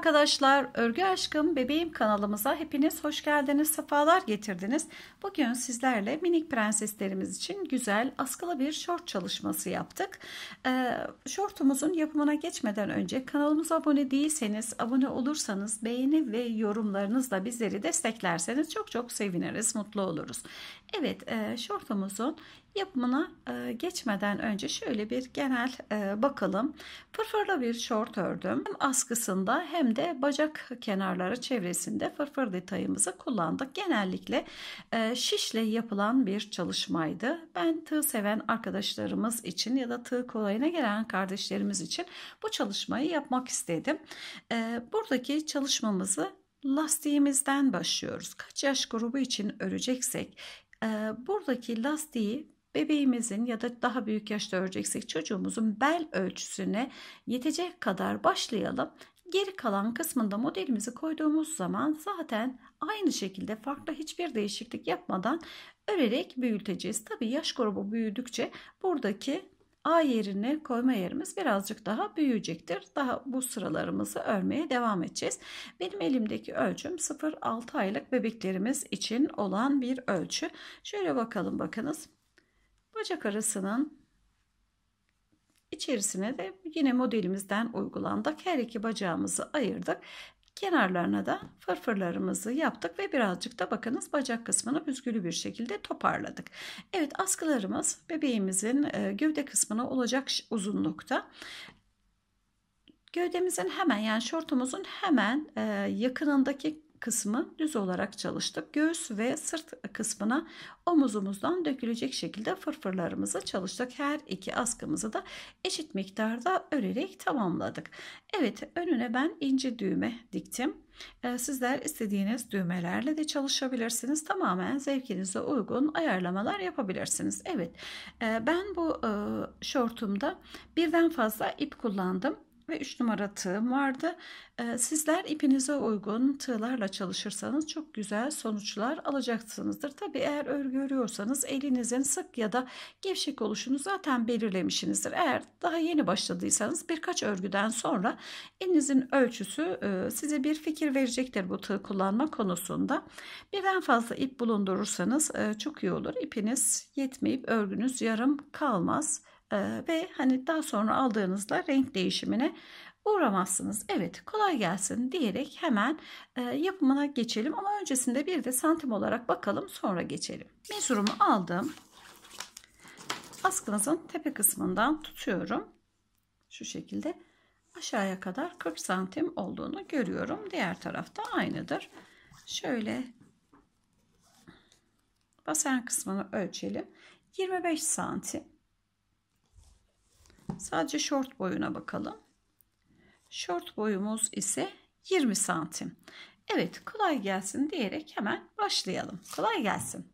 arkadaşlar, Örgü Aşkım Bebeğim kanalımıza hepiniz hoş geldiniz, sefalar getirdiniz. Bugün sizlerle minik prenseslerimiz için güzel askılı bir şort çalışması yaptık. Ee, şortumuzun yapımına geçmeden önce kanalımıza abone değilseniz, abone olursanız, beğeni ve yorumlarınızla bizleri desteklerseniz çok çok seviniriz, mutlu oluruz. Evet, e, şortumuzun Yapımına e, geçmeden önce şöyle bir genel e, bakalım. Fırfırlı bir şort ördüm. Hem askısında hem de bacak kenarları çevresinde fırfır detayımızı kullandık. Genellikle e, şişle yapılan bir çalışmaydı. Ben tığ seven arkadaşlarımız için ya da tığ kolayına gelen kardeşlerimiz için bu çalışmayı yapmak istedim. buradaki çalışmamızı lastiğimizden başlıyoruz. Kaç yaş grubu için öreceksek buradaki lastiği bebeğimizin ya da daha büyük yaşta öreceksek çocuğumuzun bel ölçüsüne yetecek kadar başlayalım. Geri kalan kısmında modelimizi koyduğumuz zaman zaten aynı şekilde farklı hiçbir değişiklik yapmadan örerek büyüteceğiz. Tabi yaş grubu büyüdükçe buradaki A yerine koyma yerimiz birazcık daha büyüyecektir. Daha bu sıralarımızı örmeye devam edeceğiz. Benim elimdeki ölçüm 0-6 aylık bebeklerimiz için olan bir ölçü. Şöyle bakalım bakınız. Bacak arasının içerisine de yine modelimizden uygulandık. Her iki bacağımızı ayırdık. Kenarlarına da fırfırlarımızı yaptık ve birazcık da bakınız bacak kısmını büzgülü bir şekilde toparladık. Evet askılarımız bebeğimizin e, gövde kısmına olacak uzunlukta. Gövdemizin hemen yani şortumuzun hemen e, yakınındaki kısmı düz olarak çalıştık. Göğüs ve sırt kısmına omuzumuzdan dökülecek şekilde fırfırlarımızı çalıştık. Her iki askımızı da eşit miktarda örerek tamamladık. Evet önüne ben ince düğme diktim. Ee, sizler istediğiniz düğmelerle de çalışabilirsiniz. Tamamen zevkinize uygun ayarlamalar yapabilirsiniz. Evet ee, ben bu e, şortumda birden fazla ip kullandım ve 3 numara tığım vardı. Ee, sizler ipinize uygun tığlarla çalışırsanız çok güzel sonuçlar alacaksınızdır. Tabi eğer örgü örüyorsanız elinizin sık ya da gevşek oluşunu zaten belirlemişsinizdir. Eğer daha yeni başladıysanız birkaç örgüden sonra elinizin ölçüsü e, size bir fikir verecektir bu tığ kullanma konusunda. Birden fazla ip bulundurursanız e, çok iyi olur. İpiniz yetmeyip örgünüz yarım kalmaz. Ee, ve hani daha sonra aldığınızda renk değişimine uğramazsınız. Evet kolay gelsin diyerek hemen e, yapımına geçelim ama öncesinde bir de santim olarak bakalım sonra geçelim. Mezurumu aldım. Askınızın tepe kısmından tutuyorum. Şu şekilde aşağıya kadar 40 santim olduğunu görüyorum. Diğer tarafta aynıdır. Şöyle basen kısmını ölçelim. 25 santim Sadece short boyuna bakalım. Short boyumuz ise 20 santim. Evet kolay gelsin diyerek hemen başlayalım. Kolay gelsin.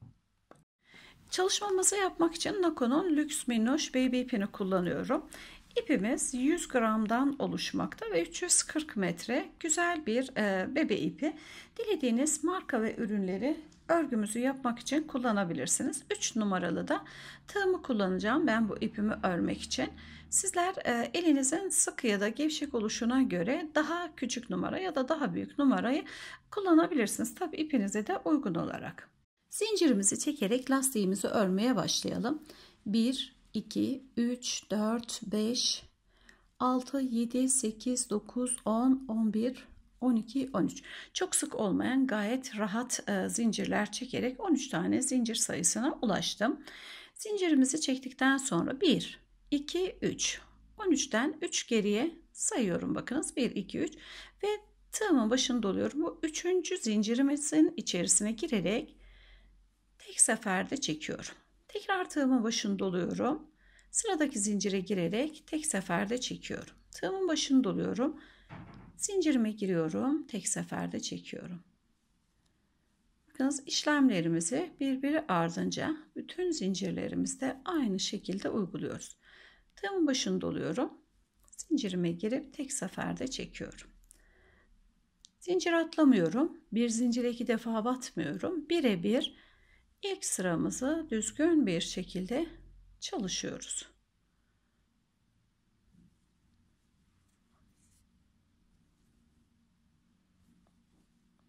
Çalışmamızı yapmak için Nakon'un Lüks Minnoş Baby ipini kullanıyorum. İpimiz 100 gramdan oluşmakta ve 340 metre güzel bir e, bebe ipi. Dilediğiniz marka ve ürünleri örgümüzü yapmak için kullanabilirsiniz. 3 numaralı da tığımı kullanacağım ben bu ipimi örmek için. Sizler e, elinizin sıkı ya da gevşek oluşuna göre daha küçük numara ya da daha büyük numarayı kullanabilirsiniz. Tabi ipinize de uygun olarak. Zincirimizi çekerek lastiğimizi örmeye başlayalım. 1, 2, 3, 4, 5, 6, 7, 8, 9, 10, 11, 12, 13. Çok sık olmayan gayet rahat e, zincirler çekerek 13 tane zincir sayısına ulaştım. Zincirimizi çektikten sonra 1, 2, 3. 13'ten 3 geriye sayıyorum bakınız. 1, 2, 3 ve tığımın başını doluyorum. Bu üçüncü zincirimizin içerisine girerek tek seferde çekiyorum. Tekrar tığımın başını doluyorum. Sıradaki zincire girerek tek seferde çekiyorum. Tığımın başını doluyorum. Zincirime giriyorum. Tek seferde çekiyorum. Bakınız işlemlerimizi birbiri ardınca bütün zincirlerimizde aynı şekilde uyguluyoruz. Tığımın başını doluyorum. Zincirime girip tek seferde çekiyorum. Zincir atlamıyorum. Bir zincire iki defa batmıyorum. Birebir ilk sıramızı düzgün bir şekilde çalışıyoruz.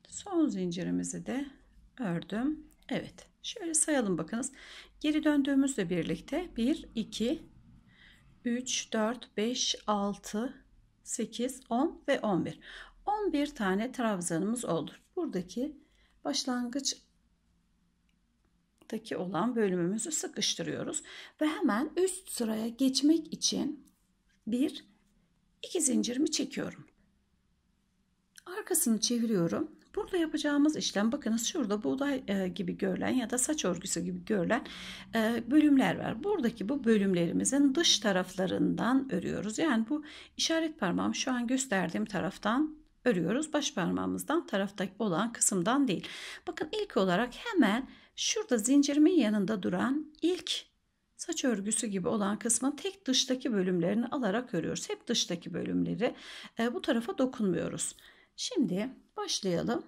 Son zincirimizi de ördüm. Evet. Şöyle sayalım bakınız. Geri döndüğümüzle birlikte 1 2 3, 4, 5, 6, 8, 10 ve 11. 11 tane trabzanımız oldu. Buradaki başlangıçtaki olan bölümümüzü sıkıştırıyoruz ve hemen üst sıraya geçmek için bir iki zincirimi çekiyorum. Arkasını çeviriyorum Burada yapacağımız işlem bakınız şurada buğday e, gibi görülen ya da saç örgüsü gibi görülen e, bölümler var. Buradaki bu bölümlerimizin dış taraflarından örüyoruz. Yani bu işaret parmağım şu an gösterdiğim taraftan örüyoruz. Baş parmağımızdan taraftaki olan kısımdan değil. Bakın ilk olarak hemen şurada zincirimin yanında duran ilk saç örgüsü gibi olan kısmın tek dıştaki bölümlerini alarak örüyoruz. Hep dıştaki bölümleri e, bu tarafa dokunmuyoruz. Şimdi başlayalım.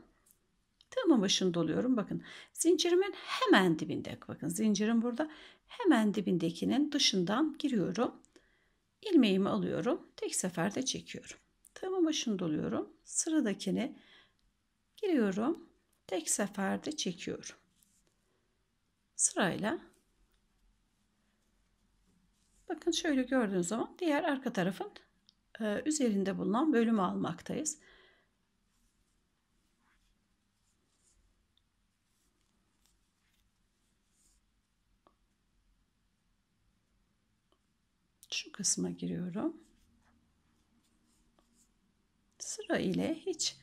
Tığımın başını doluyorum. Bakın zincirimin hemen dibinde. Bakın zincirim burada. Hemen dibindekinin dışından giriyorum. İlmeğimi alıyorum. Tek seferde çekiyorum. Tığımın başını doluyorum. Sıradakini giriyorum. Tek seferde çekiyorum. Sırayla Bakın şöyle gördüğünüz zaman diğer arka tarafın e, üzerinde bulunan bölümü almaktayız. kısma giriyorum. Sıra ile hiç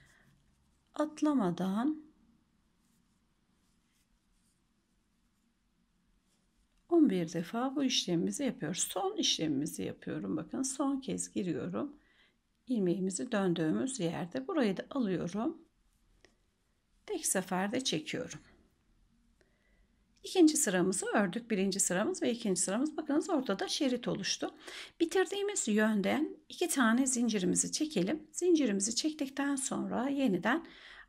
atlamadan 11 defa bu işlemimizi yapıyoruz. Son işlemimizi yapıyorum. Bakın son kez giriyorum. İlmeğimizi döndüğümüz yerde burayı da alıyorum. Tek seferde çekiyorum. İkinci sıramızı ördük. Birinci sıramız ve ikinci sıramız bakınız ortada şerit oluştu. Bitirdiğimiz yönden iki tane zincirimizi çekelim. Zincirimizi çektikten sonra yeniden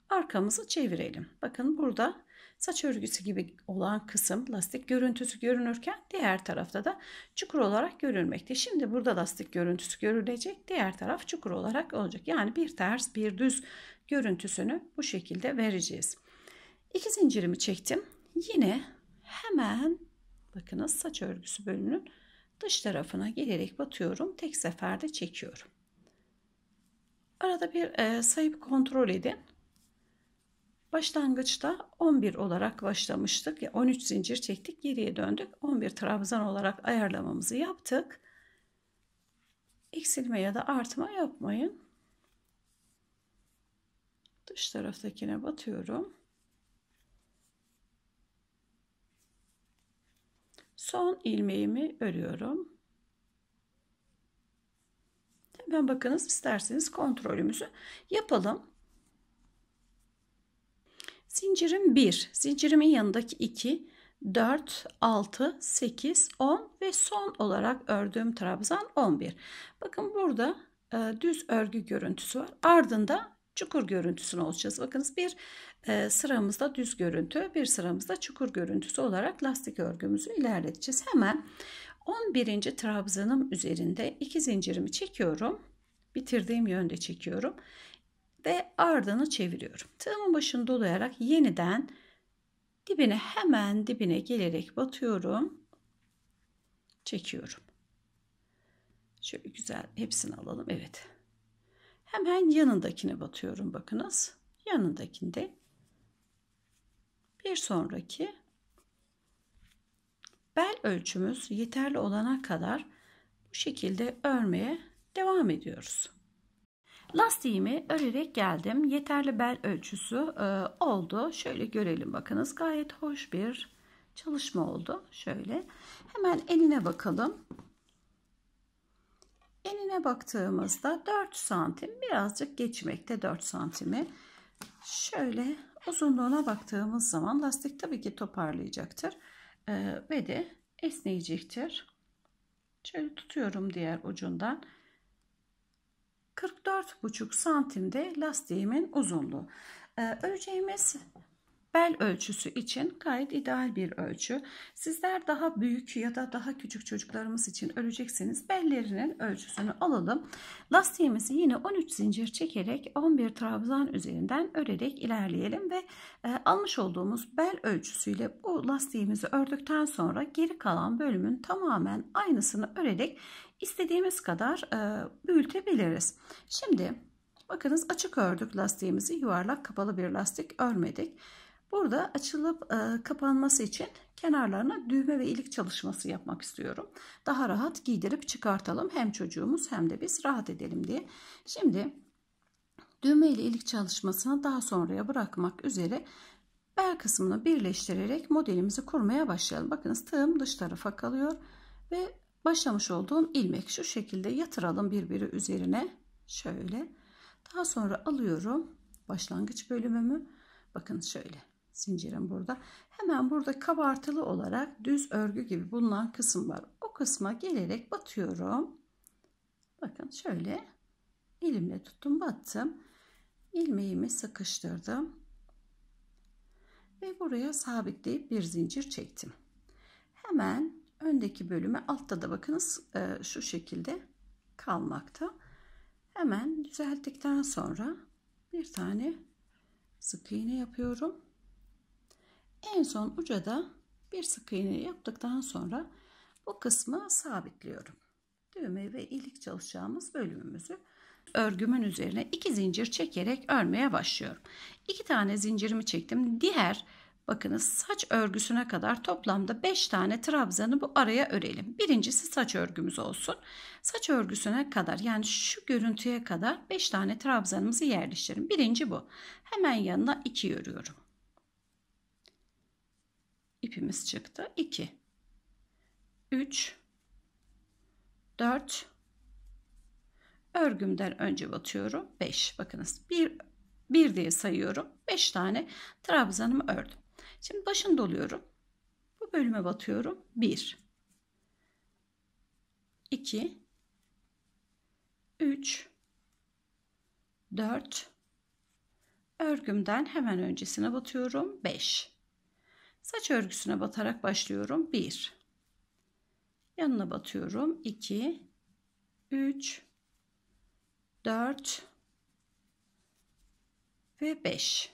arkamızı çevirelim. Bakın burada saç örgüsü gibi olan kısım lastik görüntüsü görünürken diğer tarafta da çukur olarak görülmekte. Şimdi burada lastik görüntüsü görülecek diğer taraf çukur olarak olacak. Yani bir ters bir düz görüntüsünü bu şekilde vereceğiz. İki zincirimi çektim. Yine hemen bakınız saç örgüsü bölümünün dış tarafına gelerek batıyorum. Tek seferde çekiyorum. Arada bir e, sayıp kontrol edin. Başlangıçta 11 olarak başlamıştık. 13 zincir çektik geriye döndük. 11 trabzan olarak ayarlamamızı yaptık. Eksilme ya da artma yapmayın. Dış taraftakine batıyorum. Son ilmeğimi örüyorum. Hemen bakınız isterseniz kontrolümüzü yapalım. Zincirim 1, zincirimin yanındaki 2, 4, 6, 8, 10 ve son olarak ördüğüm trabzan 11. Bakın burada e, düz örgü görüntüsü var. Ardında çukur görüntüsünü olacağız. Bakınız bir ee, sıramızda düz görüntü, bir sıramızda çukur görüntüsü olarak lastik örgümüzü ilerleteceğiz. Hemen 11. trabzanım üzerinde iki zincirimi çekiyorum. Bitirdiğim yönde çekiyorum ve ardını çeviriyorum. Tığımın başını dolayarak yeniden dibine hemen dibine gelerek batıyorum. Çekiyorum. Şöyle güzel hepsini alalım. Evet. Hemen yanındakine batıyorum bakınız. Yanındakinde bir sonraki bel ölçümüz yeterli olana kadar bu şekilde örmeye devam ediyoruz. Lastiğimi örerek geldim. Yeterli bel ölçüsü e, oldu. Şöyle görelim bakınız. Gayet hoş bir çalışma oldu. Şöyle hemen eline bakalım. Eline baktığımızda 4 santim birazcık geçmekte 4 santimi. Şöyle Uzunluğuna baktığımız zaman lastik tabii ki toparlayacaktır. Ee, ve de esneyecektir. Şöyle tutuyorum diğer ucundan. 44,5 santimde lastiğimin uzunluğu. Ee, öreceğimiz bel ölçüsü için gayet ideal bir ölçü. Sizler daha büyük ya da daha küçük çocuklarımız için öreceksiniz bellerinin ölçüsünü alalım. Lastiğimizi yine 13 zincir çekerek 11 trabzan üzerinden örerek ilerleyelim ve e, almış olduğumuz bel ölçüsüyle bu lastiğimizi ördükten sonra geri kalan bölümün tamamen aynısını örerek istediğimiz kadar e, büyütebiliriz. Şimdi bakınız açık ördük lastiğimizi yuvarlak kapalı bir lastik örmedik. Burada açılıp e, kapanması için kenarlarına düğme ve ilik çalışması yapmak istiyorum. Daha rahat giydirip çıkartalım. Hem çocuğumuz hem de biz rahat edelim diye. Şimdi düğme ile ilik çalışmasını daha sonraya bırakmak üzere bel kısmını birleştirerek modelimizi kurmaya başlayalım. Bakınız tığım dış tarafa kalıyor ve başlamış olduğum ilmek şu şekilde yatıralım birbiri üzerine. Şöyle. Daha sonra alıyorum başlangıç bölümümü. Bakın şöyle zincirim burada. Hemen burada kabartılı olarak düz örgü gibi bulunan kısım var. O kısma gelerek batıyorum. Bakın şöyle elimle tuttum battım. ilmeğimi sıkıştırdım. Ve buraya sabitleyip bir zincir çektim. Hemen öndeki bölüme altta da bakınız e, şu şekilde kalmakta. Hemen düzelttikten sonra bir tane sık iğne yapıyorum. En son uca da bir sık iğne yaptıktan sonra bu kısmı sabitliyorum. Düğme ve ilik çalışacağımız bölümümüzü örgümün üzerine iki zincir çekerek örmeye başlıyorum. İki tane zincirimi çektim. Diğer bakınız saç örgüsüne kadar toplamda beş tane trabzanı bu araya örelim. Birincisi saç örgümüz olsun. Saç örgüsüne kadar yani şu görüntüye kadar beş tane trabzanımızı yerleştirelim. Birinci bu. Hemen yanına iki örüyorum ipimiz çıktı. 2 3 4 örgümden önce batıyorum. 5 bakınız 1 1 diye sayıyorum. 5 tane trabzanımı ördüm. Şimdi başını doluyorum. Bu bölüme batıyorum. 1 2 3 4 örgümden hemen öncesine batıyorum. 5 Saç örgüsüne batarak başlıyorum. 1 Yanına batıyorum. 2 3 4 ve 5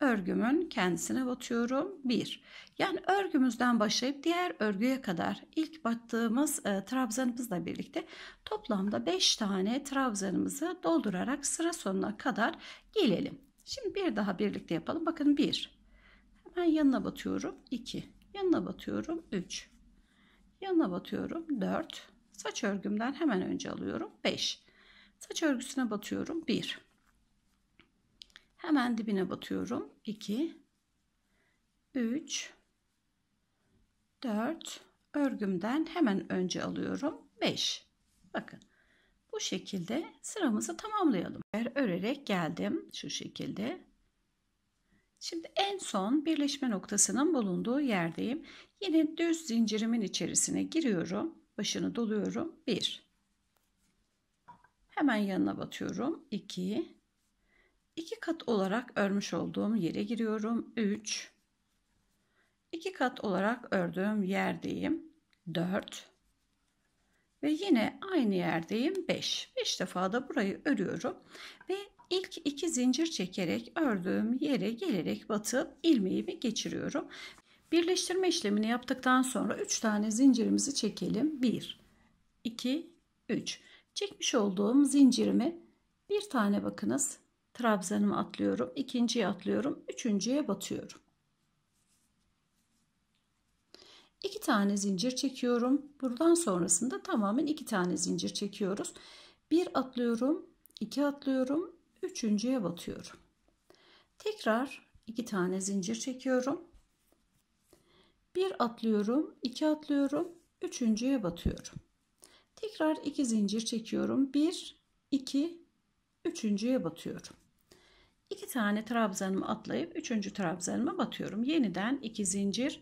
örgümün kendisine batıyorum 1 yani örgümüzden başlayıp diğer örgüye kadar ilk battığımız e, trabzanımızla birlikte toplamda 5 tane trabzanımızı doldurarak sıra sonuna kadar gelelim şimdi bir daha birlikte yapalım bakın 1 ben yanına batıyorum 2. Yanına batıyorum 3. Yanına batıyorum 4. Saç örgümden hemen önce alıyorum 5. Saç örgüsüne batıyorum 1. Hemen dibine batıyorum 2. 3. 4. Örgümden hemen önce alıyorum 5. Bakın bu şekilde sıramızı tamamlayalım. Örerek geldim şu şekilde. Şimdi en son birleşme noktasının bulunduğu yerdeyim. Yine düz zincirimin içerisine giriyorum. Başını doluyorum. 1. Hemen yanına batıyorum. 2. 2 kat olarak örmüş olduğum yere giriyorum. 3. 2 kat olarak ördüğüm yerdeyim. 4. Ve yine aynı yerdeyim 5. 5 defa da burayı örüyorum. Ve ilk iki zincir çekerek ördüğüm yere gelerek batıp ilmeğimi geçiriyorum. Birleştirme işlemini yaptıktan sonra 3 tane zincirimizi çekelim. 1, 2, 3. Çekmiş olduğum zincirimi bir tane bakınız trabzanımı atlıyorum. ikinciye atlıyorum. Üçüncüye batıyorum. İki tane zincir çekiyorum. Buradan sonrasında tamamen iki tane zincir çekiyoruz. Bir atlıyorum. iki atlıyorum üçüncüye batıyorum. Tekrar iki tane zincir çekiyorum. Bir atlıyorum, iki atlıyorum, üçüncüye batıyorum. Tekrar iki zincir çekiyorum. Bir, iki, üçüncüye batıyorum. İki tane trabzanımı atlayıp üçüncü trabzanımı batıyorum. Yeniden iki zincir,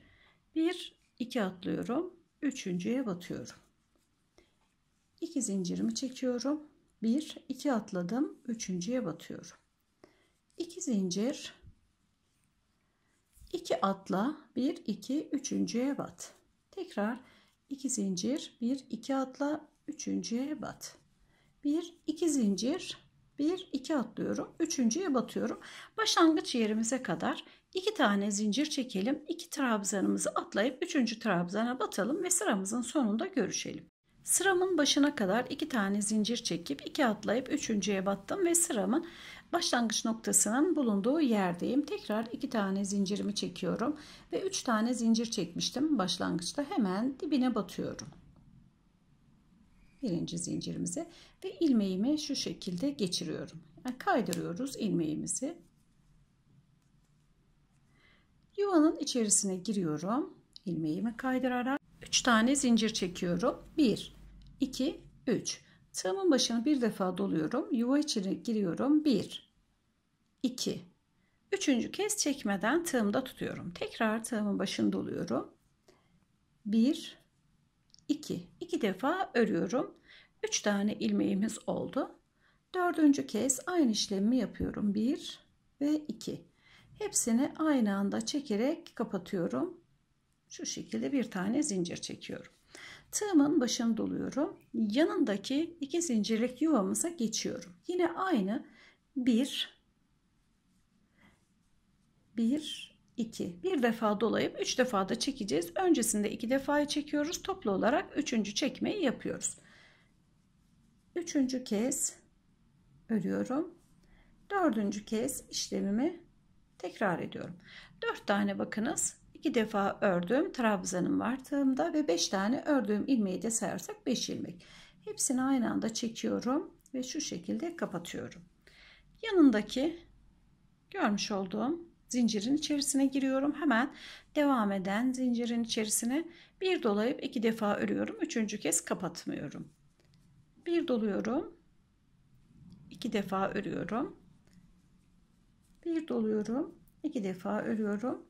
bir, iki atlıyorum, üçüncüye batıyorum. İki zincirimi çekiyorum. 1 2 atladım üçüncüye batıyorum 2 zincir 2 atla 1 2 üçüncüye bat tekrar 2 zincir 1 2 atla üçüncüye bat 1 2 zincir 1 2 atlıyorum üçüncüye batıyorum başlangıç yerimize kadar 2 tane zincir çekelim 2 trabzanımızı atlayıp 3. trabzana batalım ve sıramızın sonunda görüşelim Sıramın başına kadar iki tane zincir çekip iki atlayıp üçüncüye battım ve sıramın başlangıç noktasının bulunduğu yerdeyim. Tekrar iki tane zincirimi çekiyorum ve üç tane zincir çekmiştim başlangıçta hemen dibine batıyorum. Birinci zincirimizi ve ilmeğimi şu şekilde geçiriyorum. Yani kaydırıyoruz ilmeğimizi. Yuvanın içerisine giriyorum. ilmeğimi kaydırarak 3 tane zincir çekiyorum. 1 2, 3. Tığımın başını bir defa doluyorum. Yuva içine giriyorum. 1, 2. Üçüncü kez çekmeden tığımda tutuyorum. Tekrar tığımın başını doluyorum. 1, 2. 2 defa örüyorum. 3 tane ilmeğimiz oldu. Dördüncü kez aynı işlemi yapıyorum. 1 ve 2. Hepsini aynı anda çekerek kapatıyorum. Şu şekilde bir tane zincir çekiyorum. Tığımın başını doluyorum. Yanındaki iki zincirlik yuvamıza geçiyorum. Yine aynı 1 1 2 bir defa dolayıp 3 defa da çekeceğiz. Öncesinde 2 defayı çekiyoruz. Toplu olarak 3. çekmeyi yapıyoruz. 3. kez örüyorum. 4. kez işlemimi tekrar ediyorum. 4 tane bakınız 2 defa ördüğüm trabzanım var arttığımda ve 5 tane ördüğüm ilmeği de sayarsak 5 ilmek. Hepsini aynı anda çekiyorum ve şu şekilde kapatıyorum. Yanındaki görmüş olduğum zincirin içerisine giriyorum. Hemen devam eden zincirin içerisine bir dolayıp iki defa örüyorum. Üçüncü kez kapatmıyorum. Bir doluyorum. iki defa örüyorum. Bir doluyorum. iki defa örüyorum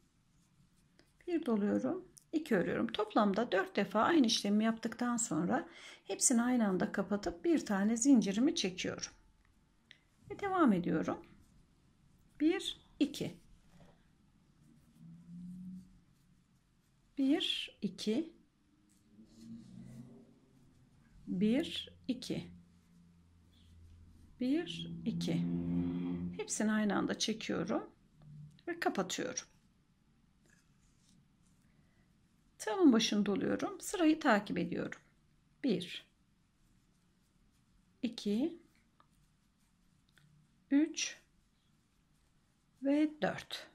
bir doluyorum iki örüyorum toplamda dört defa aynı işlemi yaptıktan sonra hepsini aynı anda kapatıp bir tane zincirimi çekiyorum ve devam ediyorum 1 2 1 2 1 2 1 2 hepsini aynı anda çekiyorum ve kapatıyorum Tığımın başında oluyorum. Sırayı takip ediyorum. 1 2 3 ve 4.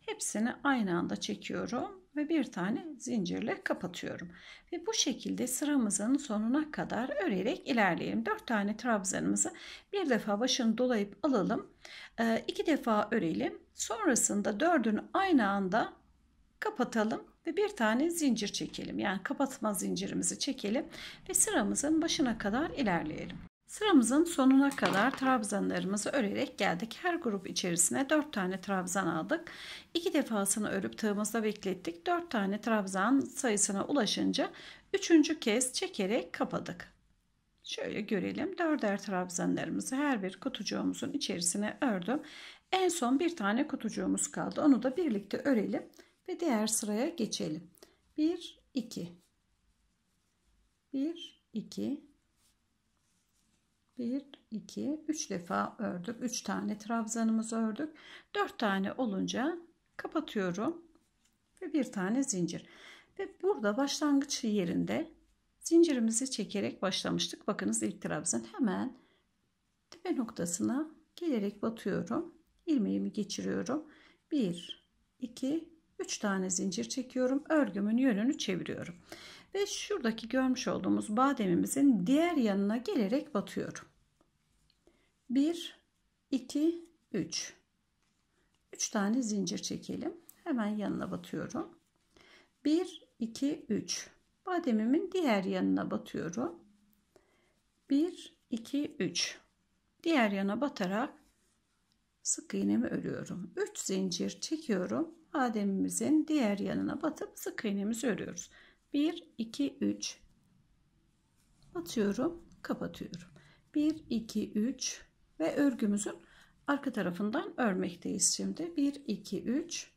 Hepsini aynı anda çekiyorum ve bir tane zincirle kapatıyorum. Ve bu şekilde sıramızın sonuna kadar örerek ilerleyelim. 4 tane trabzanımızı bir defa başını dolayıp alalım. 2 ee, defa örelim. Sonrasında 4'ünü aynı anda kapatalım ve bir tane zincir çekelim. Yani kapatma zincirimizi çekelim ve sıramızın başına kadar ilerleyelim. Sıramızın sonuna kadar trabzanlarımızı örerek geldik. Her grup içerisine 4 tane trabzan aldık. 2 defasını örüp tığımızda beklettik. 4 tane trabzan sayısına ulaşınca 3. kez çekerek kapadık. Şöyle görelim. Dörder trabzanlarımızı her bir kutucuğumuzun içerisine ördüm. En son bir tane kutucuğumuz kaldı. Onu da birlikte örelim ve diğer sıraya geçelim. 1 2 1 2 1 2 3 defa ördük. 3 tane trabzanımızı ördük. 4 tane olunca kapatıyorum ve bir tane zincir. Ve burada başlangıç yerinde zincirimizi çekerek başlamıştık. Bakınız ilk trabzan hemen tepe noktasına gelerek batıyorum. İlmeğimi geçiriyorum. 1 2 3 tane zincir çekiyorum. Örgümün yönünü çeviriyorum. Ve şuradaki görmüş olduğumuz bademimizin diğer yanına gelerek batıyorum. 1 2 3 3 tane zincir çekelim. Hemen yanına batıyorum. 1 2 3 Bademimin diğer yanına batıyorum. 1 2 3 Diğer yana batarak sık iğnemi örüyorum 3 zincir çekiyorum ademimizin diğer yanına batıp sık iğnemizi örüyoruz 1 2 3 batıyorum kapatıyorum 1 2 3 ve örgümüzün arka tarafından örmekteyiz şimdi 1 2 3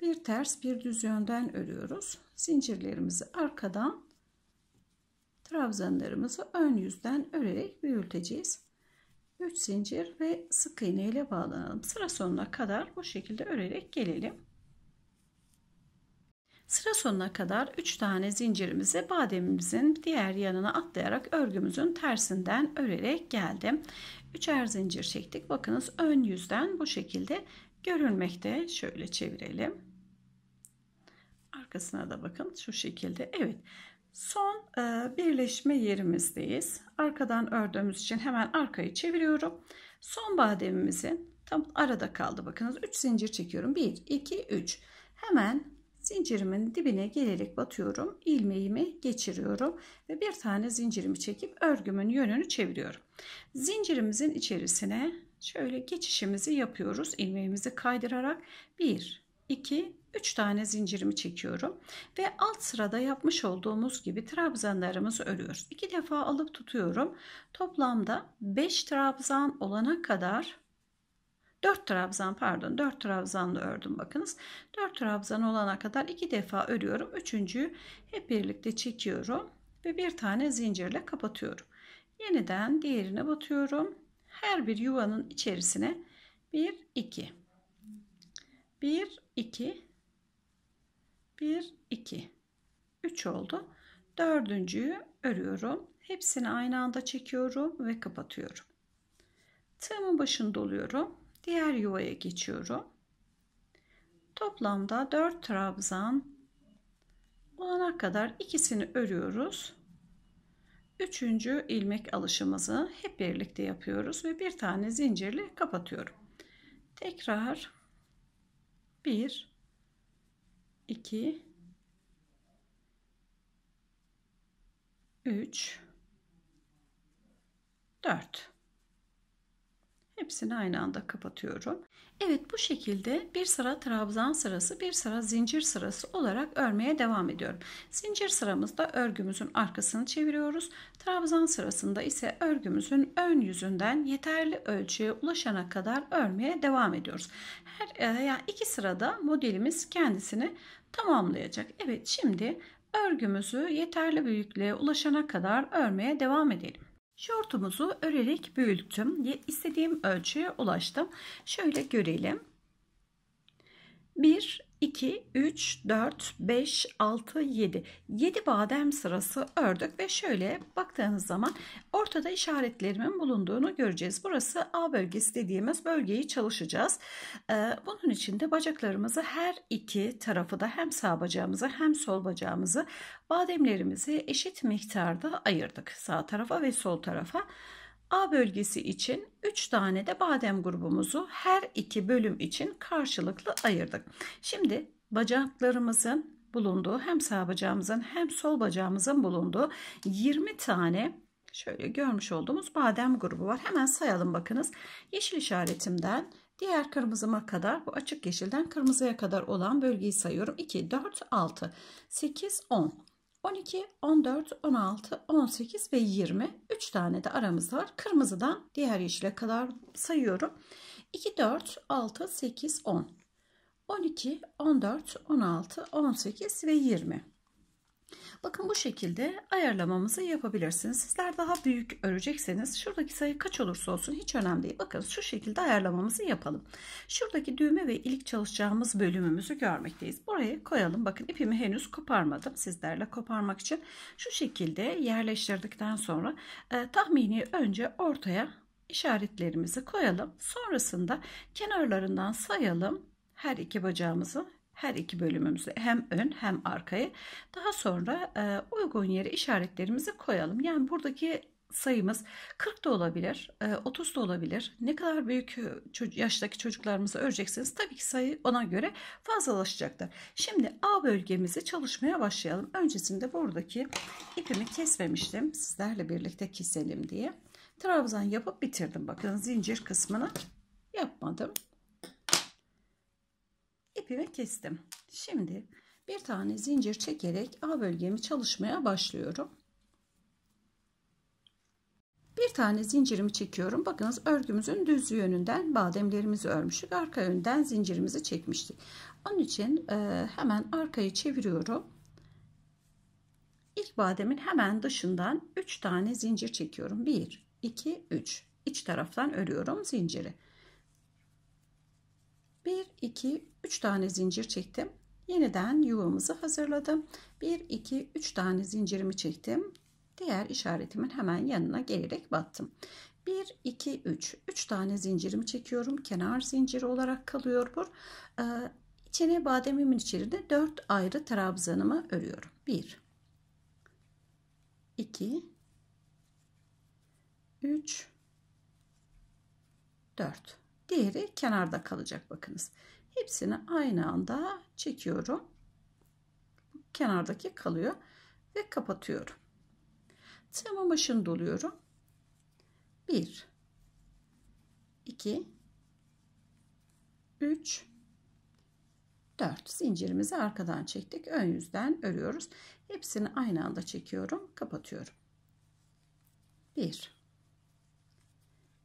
bir ters bir düz yönden örüyoruz zincirlerimizi arkadan trabzanlarımızı ön yüzden örerek büyüteceğiz 3 zincir ve sık iğne ile bağlanalım. Sıra sonuna kadar bu şekilde örerek gelelim. Sıra sonuna kadar 3 tane zincirimizi bademimizin diğer yanına atlayarak örgümüzün tersinden örerek geldim. 3'er zincir çektik. Bakınız ön yüzden bu şekilde görünmekte. Şöyle çevirelim. Arkasına da bakın şu şekilde. Evet Son e, birleşme yerimizdeyiz. Arkadan ördüğümüz için hemen arkayı çeviriyorum. Son bademimizin tam arada kaldı. Bakınız 3 zincir çekiyorum. 1, 2, 3. Hemen zincirimin dibine gelerek batıyorum. ilmeğimi geçiriyorum ve bir tane zincirimi çekip örgümün yönünü çeviriyorum. Zincirimizin içerisine şöyle geçişimizi yapıyoruz. ilmeğimizi kaydırarak 1, 2, 3 tane zincirimi çekiyorum ve alt sırada yapmış olduğumuz gibi trabzanlarımızı örüyoruz. 2 defa alıp tutuyorum. Toplamda 5 trabzan olana kadar 4 trabzan pardon 4 trabzanla ördüm bakınız. 4 trabzan olana kadar 2 defa örüyorum. Üçüncüyü hep birlikte çekiyorum ve bir tane zincirle kapatıyorum. Yeniden diğerine batıyorum. Her bir yuvanın içerisine 1 2 1, 2, 1, 2, 3 oldu. Dördüncüyü örüyorum. Hepsini aynı anda çekiyorum ve kapatıyorum. Tığımın başını doluyorum. Diğer yuvaya geçiyorum. Toplamda 4 trabzan olana kadar ikisini örüyoruz. Üçüncü ilmek alışımızı hep birlikte yapıyoruz ve bir tane zincirli kapatıyorum. Tekrar 1 2 3 4 Hepsini aynı anda kapatıyorum. Evet bu şekilde bir sıra trabzan sırası bir sıra zincir sırası olarak örmeye devam ediyorum. Zincir sıramızda örgümüzün arkasını çeviriyoruz. Trabzan sırasında ise örgümüzün ön yüzünden yeterli ölçüye ulaşana kadar örmeye devam ediyoruz. Her e, yani iki sırada modelimiz kendisini tamamlayacak. Evet şimdi örgümüzü yeterli büyüklüğe ulaşana kadar örmeye devam edelim. Şortumuzu örerek büyüttüm. İstediğim ölçüye ulaştım. Şöyle görelim. 1 2, 3, 4, 5, 6, 7. 7 badem sırası ördük ve şöyle baktığınız zaman ortada işaretlerimin bulunduğunu göreceğiz. Burası A bölgesi dediğimiz bölgeyi çalışacağız. Ee, bunun için de bacaklarımızı her iki tarafı da hem sağ bacağımızı hem sol bacağımızı bademlerimizi eşit miktarda ayırdık. Sağ tarafa ve sol tarafa. A bölgesi için 3 tane de badem grubumuzu her iki bölüm için karşılıklı ayırdık. Şimdi bacaklarımızın bulunduğu hem sağ bacağımızın hem sol bacağımızın bulunduğu 20 tane şöyle görmüş olduğumuz badem grubu var. Hemen sayalım bakınız. Yeşil işaretimden diğer kırmızıma kadar bu açık yeşilden kırmızıya kadar olan bölgeyi sayıyorum. 2, 4, 6, 8, 10. 12, 14, 16, 18 ve 20. 3 tane de aramız var. Kırmızıdan diğer yeşile kadar sayıyorum. 2, 4, 6, 8, 10. 12, 14, 16, 18 ve 20. Bakın bu şekilde ayarlamamızı yapabilirsiniz. Sizler daha büyük örecekseniz şuradaki sayı kaç olursa olsun hiç önemli değil. Bakın şu şekilde ayarlamamızı yapalım. Şuradaki düğme ve ilik çalışacağımız bölümümüzü görmekteyiz. Buraya koyalım. Bakın ipimi henüz koparmadım. Sizlerle koparmak için şu şekilde yerleştirdikten sonra e, tahmini önce ortaya işaretlerimizi koyalım. Sonrasında kenarlarından sayalım her iki bacağımızı her iki bölümümüzü hem ön hem arkayı daha sonra e, uygun yere işaretlerimizi koyalım. Yani buradaki sayımız 40 da olabilir, 30 e, da olabilir. Ne kadar büyük e, yaştaki çocuklarımızı örecekseniz tabii ki sayı ona göre fazlalaşacaktır. Şimdi A bölgemizi çalışmaya başlayalım. Öncesinde buradaki ipimi kesmemiştim. Sizlerle birlikte keselim diye. Trabzan yapıp bitirdim. Bakın zincir kısmını yapmadım ipimi kestim. Şimdi bir tane zincir çekerek A bölgemi çalışmaya başlıyorum. Bir tane zincirimi çekiyorum. Bakınız örgümüzün düz yönünden bademlerimizi örmüştük. Arka yönden zincirimizi çekmiştik. Onun için e, hemen arkayı çeviriyorum. İlk bademin hemen dışından 3 tane zincir çekiyorum. 1, 2, 3. İç taraftan örüyorum zinciri. 1 2 3 tane zincir çektim yeniden yuvamızı hazırladım 1 2 3 tane zincirimi çektim diğer işaretimin hemen yanına gelerek battım 1 2 3 3 tane zincirimi çekiyorum kenar zinciri olarak kalıyor bu ee, çene bademimin içeride 4 ayrı trabzanımı örüyorum 1 2 3 4 Diğeri kenarda kalacak bakınız. Hepsini aynı anda çekiyorum. Kenardaki kalıyor ve kapatıyorum. Tığımın başını doluyorum. 1 2 3 4 zincirimizi arkadan çektik. Ön yüzden örüyoruz. Hepsini aynı anda çekiyorum. Kapatıyorum. 1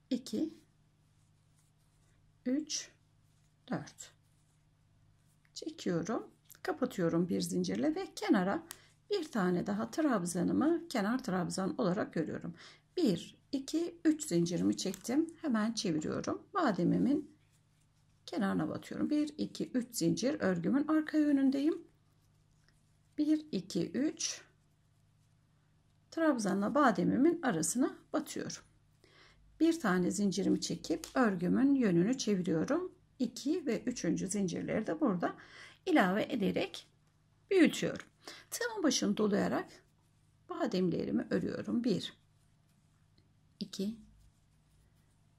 2 3 4 çekiyorum kapatıyorum bir zincirle ve kenara bir tane daha trabzanımı kenar trabzan olarak görüyorum 1 2 3 zincirimi çektim hemen çeviriyorum bademimin kenarına batıyorum 1 2 3 zincir örgümün arka yönündeyim 1 2 3 trabzanla bademimin arasına batıyorum bir tane zincirimi çekip örgümün yönünü çeviriyorum. 2 ve 3. zincirleri de burada ilave ederek büyütüyorum. Tığımın başını dolayarak bademlerimi örüyorum. 1 2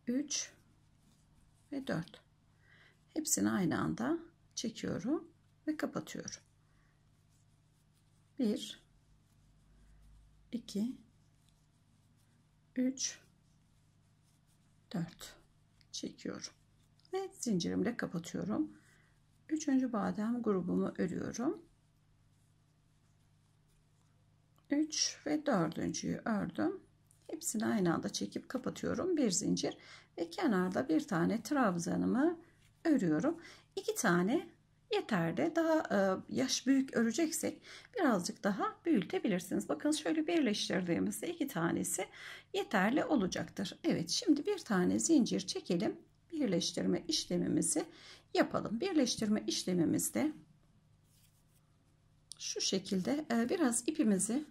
3 ve 4. Hepsini aynı anda çekiyorum ve kapatıyorum. 1 2 3 4 çekiyorum ve zincirimle kapatıyorum. Üçüncü badem grubumu örüyorum. 3 ve dördüncüyü ördüm. Hepsini aynı anda çekip kapatıyorum. Bir zincir ve kenarda bir tane trabzanımı örüyorum. İki tane Yeter de daha e, yaş büyük öreceksek birazcık daha büyütebilirsiniz. Bakın şöyle birleştirdiğimizde iki tanesi yeterli olacaktır. Evet şimdi bir tane zincir çekelim. Birleştirme işlemimizi yapalım. Birleştirme işlemimizde şu şekilde e, biraz ipimizi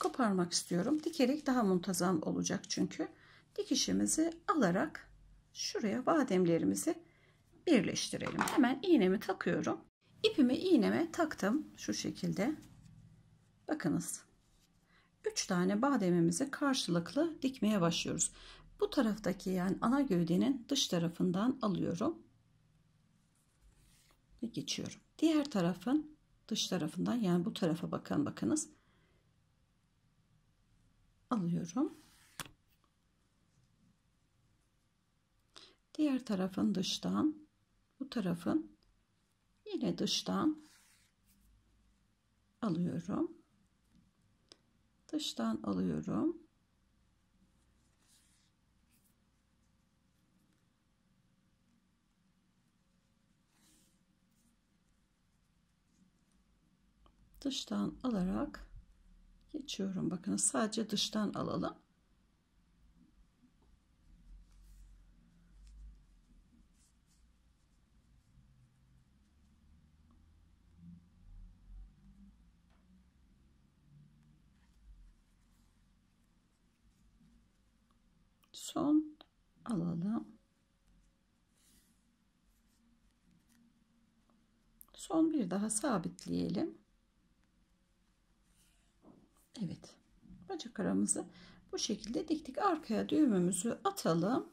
koparmak istiyorum. Dikerek daha muntazam olacak çünkü. Dikişimizi alarak şuraya bademlerimizi birleştirelim. Hemen iğnemi takıyorum. İpimi iğneme taktım şu şekilde. Bakınız. 3 tane bademimizi karşılıklı dikmeye başlıyoruz. Bu taraftaki yani ana gövdenin dış tarafından alıyorum. Ve geçiyorum. Diğer tarafın dış tarafından yani bu tarafa bakan bakınız. Alıyorum. Diğer tarafın dıştan bu tarafın yine dıştan alıyorum. Dıştan alıyorum. Dıştan alarak geçiyorum. Bakın sadece dıştan alalım. Son bir daha sabitleyelim. Evet. Bacak aramızı bu şekilde diktik. Arkaya düğümümüzü atalım.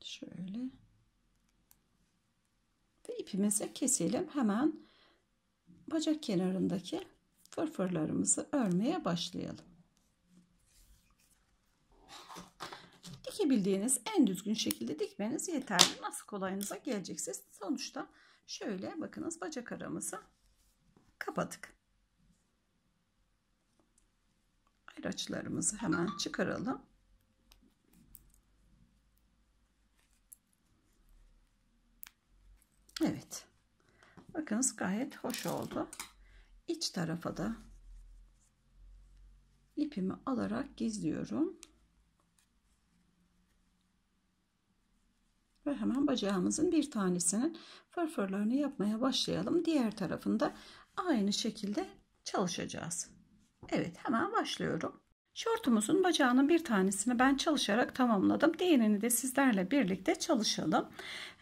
Şöyle. Ve ipimizi keselim. Hemen bacak kenarındaki fırfırlarımızı örmeye başlayalım. dikebildiğiniz en düzgün şekilde dikmeniz yeterli. Nasıl kolayınıza gelecekse sonuçta Şöyle bakınız bacak aramızı kapadık. Ayraçlarımızı hemen çıkaralım. Evet. Bakınız gayet hoş oldu. İç tarafa da ipimi alarak gizliyorum. ve hemen bacağımızın bir tanesinin fırfırlarını yapmaya başlayalım. Diğer tarafında aynı şekilde çalışacağız. Evet hemen başlıyorum. Şortumuzun bacağının bir tanesini ben çalışarak tamamladım. Diğerini de sizlerle birlikte çalışalım.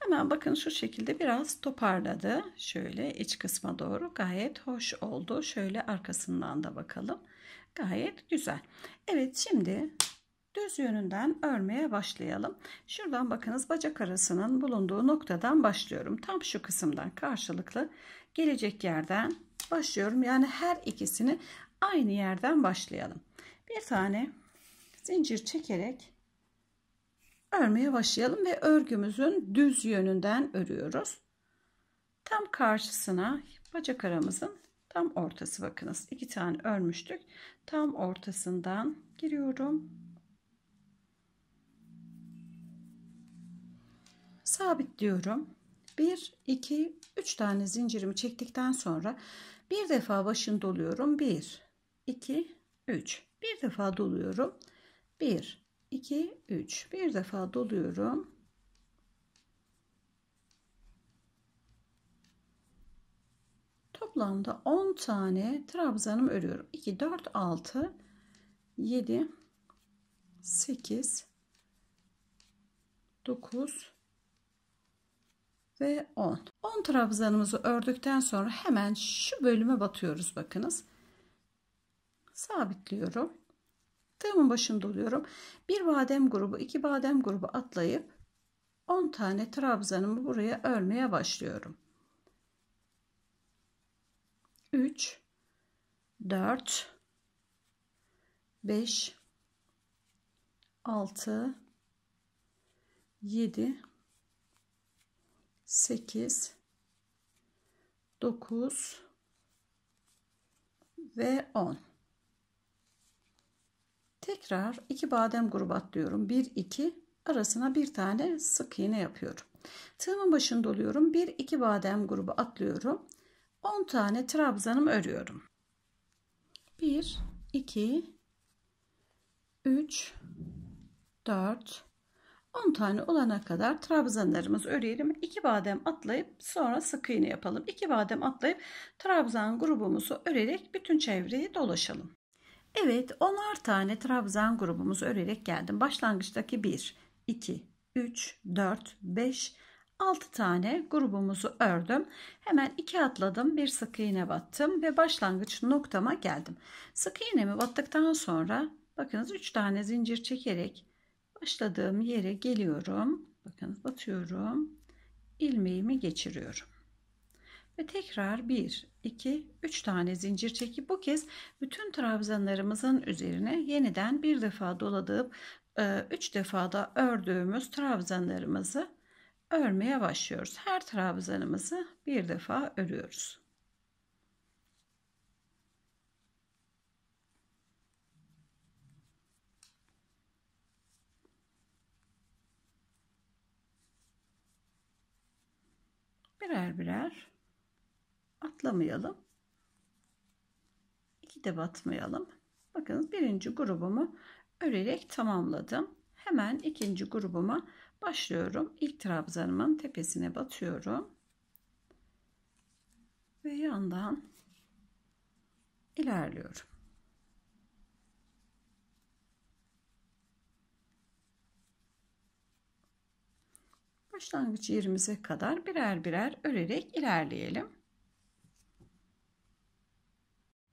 Hemen bakın şu şekilde biraz toparladı. Şöyle iç kısma doğru gayet hoş oldu. Şöyle arkasından da bakalım. Gayet güzel. Evet şimdi Düz yönünden örmeye başlayalım. Şuradan bakınız bacak arasının bulunduğu noktadan başlıyorum. Tam şu kısımdan karşılıklı gelecek yerden başlıyorum. Yani her ikisini aynı yerden başlayalım. Bir tane zincir çekerek örmeye başlayalım ve örgümüzün düz yönünden örüyoruz. Tam karşısına bacak aramızın tam ortası bakınız. iki tane örmüştük. Tam ortasından giriyorum sabitliyorum. 1, 2, 3 tane zincirimi çektikten sonra bir defa başını doluyorum. 1, 2, 3. Bir defa doluyorum. 1, 2, 3. Bir defa doluyorum. Toplamda 10 tane trabzanım örüyorum. 2, 4, 6, 7, 8, 9, ve 10. 10 trabzanımızı ördükten sonra hemen şu bölüme batıyoruz bakınız. Sabitliyorum. Tığımın başında oluyorum. Bir badem grubu, iki badem grubu atlayıp 10 tane trabzanımı buraya örmeye başlıyorum. 3 4 5 6 7 8 9 ve 10 tekrar 2 badem grubu atlıyorum 1 2 arasına bir tane sık iğne yapıyorum tığımın başını doluyorum 1 2 badem grubu atlıyorum 10 tane trabzanım örüyorum 1 2 3 4 10 tane olana kadar trabzanlarımız öreyelim. 2 badem atlayıp sonra sık iğne yapalım. 2 badem atlayıp trabzan grubumuzu örerek bütün çevreyi dolaşalım. Evet 10'ar tane trabzan grubumuzu örerek geldim. Başlangıçtaki 1, 2, 3, 4, 5, 6 tane grubumuzu ördüm. Hemen 2 atladım, bir sık iğne battım ve başlangıç noktama geldim. Sık iğnemi battıktan sonra bakınız 3 tane zincir çekerek başladığım yere geliyorum. Bakın batıyorum. ilmeğimi geçiriyorum. Ve tekrar 1, 2, 3 tane zincir çekip bu kez bütün trabzanlarımızın üzerine yeniden bir defa doladıp 3 e, defa da ördüğümüz trabzanlarımızı örmeye başlıyoruz. Her trabzanımızı bir defa örüyoruz. birer birer atlamayalım. İki de batmayalım. Bakın birinci grubumu örerek tamamladım. Hemen ikinci grubuma başlıyorum. İlk trabzanımın tepesine batıyorum. Ve yandan ilerliyorum. başlangıç yerimize kadar birer birer örerek ilerleyelim.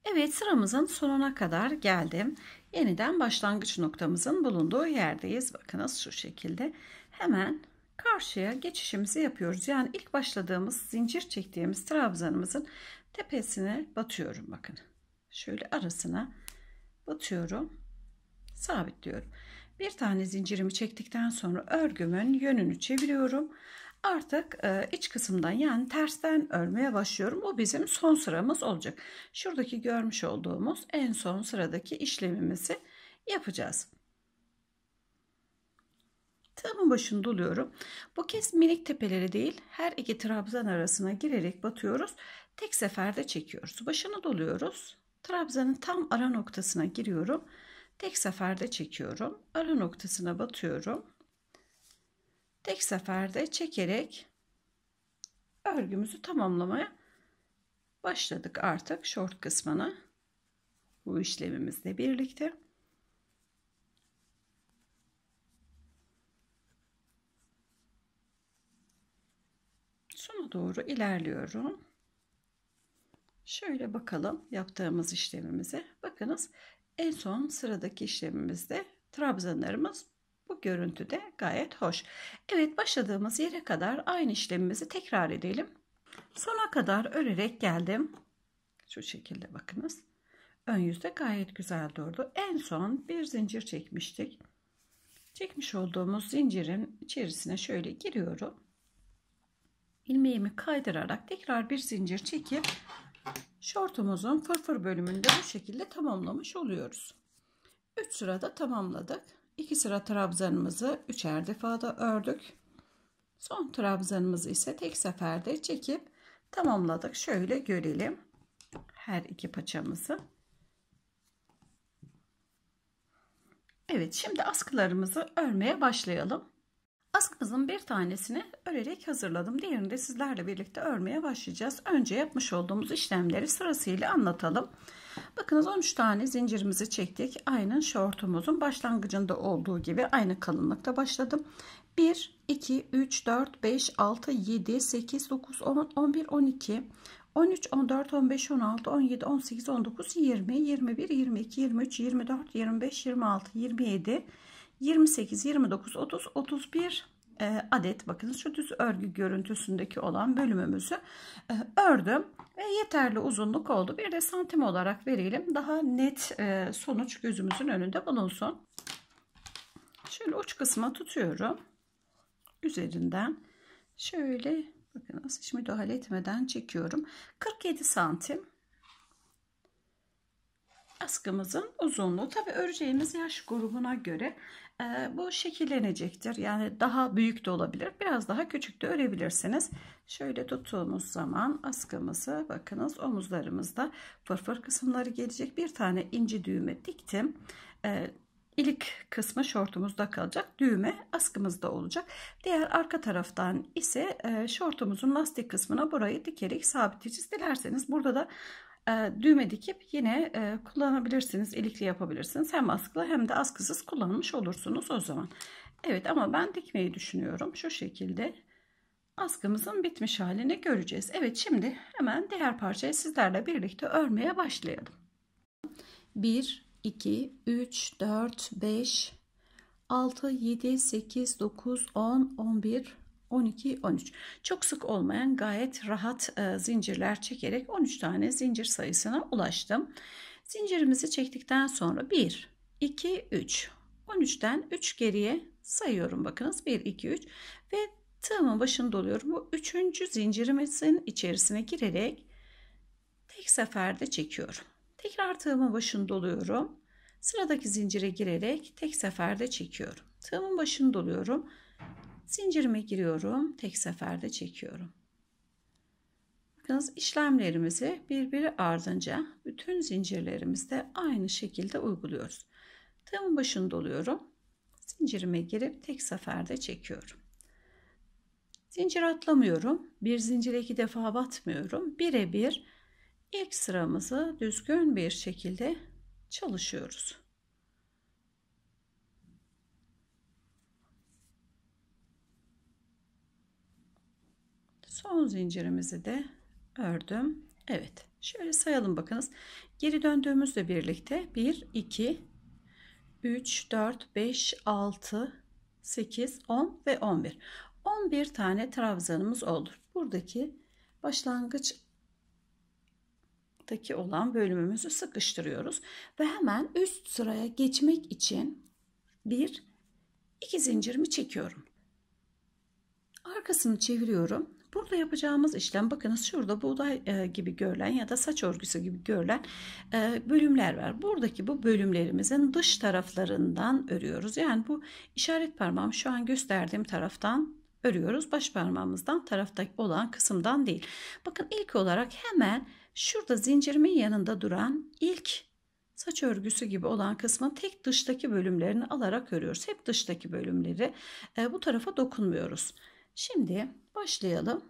Evet sıramızın sonuna kadar geldim. Yeniden başlangıç noktamızın bulunduğu yerdeyiz. Bakınız şu şekilde. Hemen karşıya geçişimizi yapıyoruz. Yani ilk başladığımız zincir çektiğimiz trabzanımızın tepesine batıyorum bakın. Şöyle arasına batıyorum. Sabitliyorum. Bir tane zincirimi çektikten sonra örgümün yönünü çeviriyorum. Artık e, iç kısımdan yani tersten örmeye başlıyorum. Bu bizim son sıramız olacak. Şuradaki görmüş olduğumuz en son sıradaki işlemimizi yapacağız. Tığımın başını doluyorum. Bu kez minik tepeleri değil her iki trabzan arasına girerek batıyoruz. Tek seferde çekiyoruz. Başını doluyoruz. Trabzanın tam ara noktasına giriyorum Tek seferde çekiyorum. Ara noktasına batıyorum. Tek seferde çekerek örgümüzü tamamlamaya başladık artık short kısmına. Bu işlemimizle birlikte. Sona doğru ilerliyorum. Şöyle bakalım yaptığımız işlemimize. Bakınız en son sıradaki işlemimizde trabzanlarımız bu görüntüde gayet hoş. Evet başladığımız yere kadar aynı işlemimizi tekrar edelim. Sona kadar örerek geldim. Şu şekilde bakınız. Ön yüzde gayet güzel durdu. En son bir zincir çekmiştik. Çekmiş olduğumuz zincirin içerisine şöyle giriyorum. İlmeğimi kaydırarak tekrar bir zincir çekip şortumuzun fırfır bölümünde bu şekilde tamamlamış oluyoruz. 3 sırada tamamladık. 2 sıra trabzanımızı üçer defada ördük. Son trabzanımızı ise tek seferde çekip tamamladık. Şöyle görelim her iki paçamızı. Evet şimdi askılarımızı örmeye başlayalım. Askımızın bir tanesini örerek hazırladım. Diğerini de sizlerle birlikte örmeye başlayacağız. Önce yapmış olduğumuz işlemleri sırasıyla anlatalım. Bakınız 13 tane zincirimizi çektik. Aynı şortumuzun başlangıcında olduğu gibi aynı kalınlıkta başladım. 1, 2, 3, 4, 5, 6, 7, 8, 9, 10, 11, 12, 13, 14, 15, 16, 17, 18, 19, 20, 21, 22, 23, 24, 25, 26, 27, 28, 28, 29, 30, 31 adet bakınız şu düz örgü görüntüsündeki olan bölümümüzü e, ördüm ve yeterli uzunluk oldu. Bir de santim olarak verelim. Daha net e, sonuç gözümüzün önünde bulunsun. Şöyle uç kısma tutuyorum. Üzerinden şöyle bakınız hiç müdahale etmeden çekiyorum. 47 santim askımızın uzunluğu tabi öreceğimiz yaş grubuna göre bu şekillenecektir. Yani daha büyük de olabilir. Biraz daha küçük de örebilirsiniz. Şöyle tuttuğumuz zaman askımızı bakınız omuzlarımızda fırfır kısımları gelecek. Bir tane inci düğme diktim. E, ilik kısmı şortumuzda kalacak. Düğme askımızda olacak. Diğer arka taraftan ise e, şortumuzun lastik kısmına burayı dikerek sabitleyeceğiz. Dilerseniz burada da e, düğme dikip yine e, kullanabilirsiniz. ilikli yapabilirsiniz. Hem askılı hem de askısız kullanmış olursunuz o zaman. Evet ama ben dikmeyi düşünüyorum. Şu şekilde askımızın bitmiş halini göreceğiz. Evet şimdi hemen diğer parçayı sizlerle birlikte örmeye başlayalım. 1, 2, 3, 4, 5, 6, 7, 8, 9, 10, 11, 12, 13. Çok sık olmayan gayet rahat e, zincirler çekerek 13 tane zincir sayısına ulaştım. Zincirimizi çektikten sonra 1, 2, 3. 13'ten 3 geriye sayıyorum bakınız. 1, 2, 3 ve tığımın başını doluyorum. Bu üçüncü zincirimizin içerisine girerek tek seferde çekiyorum. Tekrar tığımın başını doluyorum. Sıradaki zincire girerek tek seferde çekiyorum. Tığımın başını doluyorum Zincirime giriyorum. Tek seferde çekiyorum. Bakınız işlemlerimizi birbiri ardınca bütün zincirlerimizde aynı şekilde uyguluyoruz. Tığımın başını doluyorum. Zincirime girip tek seferde çekiyorum. Zincir atlamıyorum. Bir zincire iki defa batmıyorum. Birebir ilk sıramızı düzgün bir şekilde çalışıyoruz. Son zincirimizi de ördüm. Evet. Şöyle sayalım bakınız. Geri döndüğümüzle birlikte 1 2 3 4 5 6 8 10 ve 11. 11 tane trabzanımız olur. Buradaki başlangıç taraftaki olan bölümümüzü sıkıştırıyoruz ve hemen üst sıraya geçmek için bir iki zincirimi çekiyorum. Arkasını çeviriyorum. Burada yapacağımız işlem bakınız şurada buğday e, gibi görülen ya da saç örgüsü gibi görülen e, bölümler var. Buradaki bu bölümlerimizin dış taraflarından örüyoruz. Yani bu işaret parmağım şu an gösterdiğim taraftan örüyoruz. Baş parmağımızdan tarafta olan kısımdan değil. Bakın ilk olarak hemen şurada zincirimin yanında duran ilk saç örgüsü gibi olan kısmın tek dıştaki bölümlerini alarak örüyoruz. Hep dıştaki bölümleri e, bu tarafa dokunmuyoruz. Şimdi başlayalım.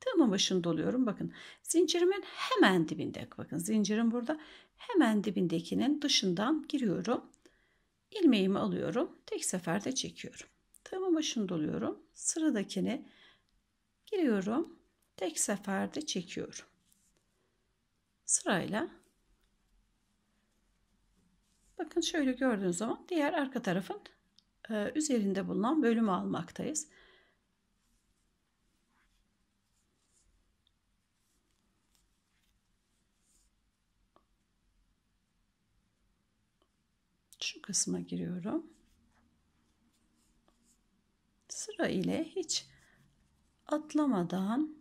Tığımın başını doluyorum. Bakın zincirimin hemen dibinde. Bakın zincirim burada. Hemen dibindekinin dışından giriyorum. ilmeğimi alıyorum. Tek seferde çekiyorum. Tığımın başını doluyorum. Sıradakini giriyorum. Tek seferde çekiyorum. Sırayla Bakın şöyle gördüğünüz zaman diğer arka tarafın e, üzerinde bulunan bölümü almaktayız. kısma giriyorum. Sıra ile hiç atlamadan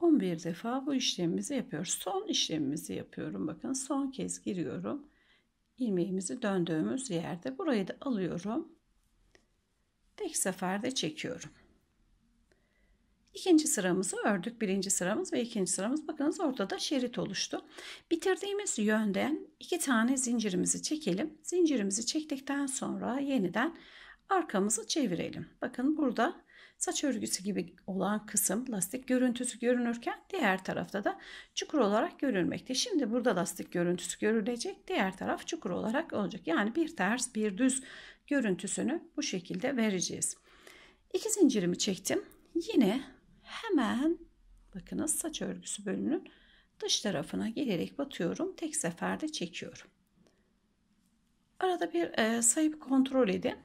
11 defa bu işlemimizi yapıyoruz. Son işlemimizi yapıyorum. Bakın son kez giriyorum. İlmeğimizi döndüğümüz yerde burayı da alıyorum. Tek seferde çekiyorum. İkinci sıramızı ördük. Birinci sıramız ve ikinci sıramız bakınız ortada şerit oluştu. Bitirdiğimiz yönden iki tane zincirimizi çekelim. Zincirimizi çektikten sonra yeniden arkamızı çevirelim. Bakın burada saç örgüsü gibi olan kısım lastik görüntüsü görünürken diğer tarafta da çukur olarak görülmekte. Şimdi burada lastik görüntüsü görülecek. Diğer taraf çukur olarak olacak. Yani bir ters bir düz görüntüsünü bu şekilde vereceğiz. İki zincirimi çektim. Yine hemen bakınız saç örgüsü bölümünün dış tarafına gelerek batıyorum. Tek seferde çekiyorum. Arada bir e, sayıp kontrol edin.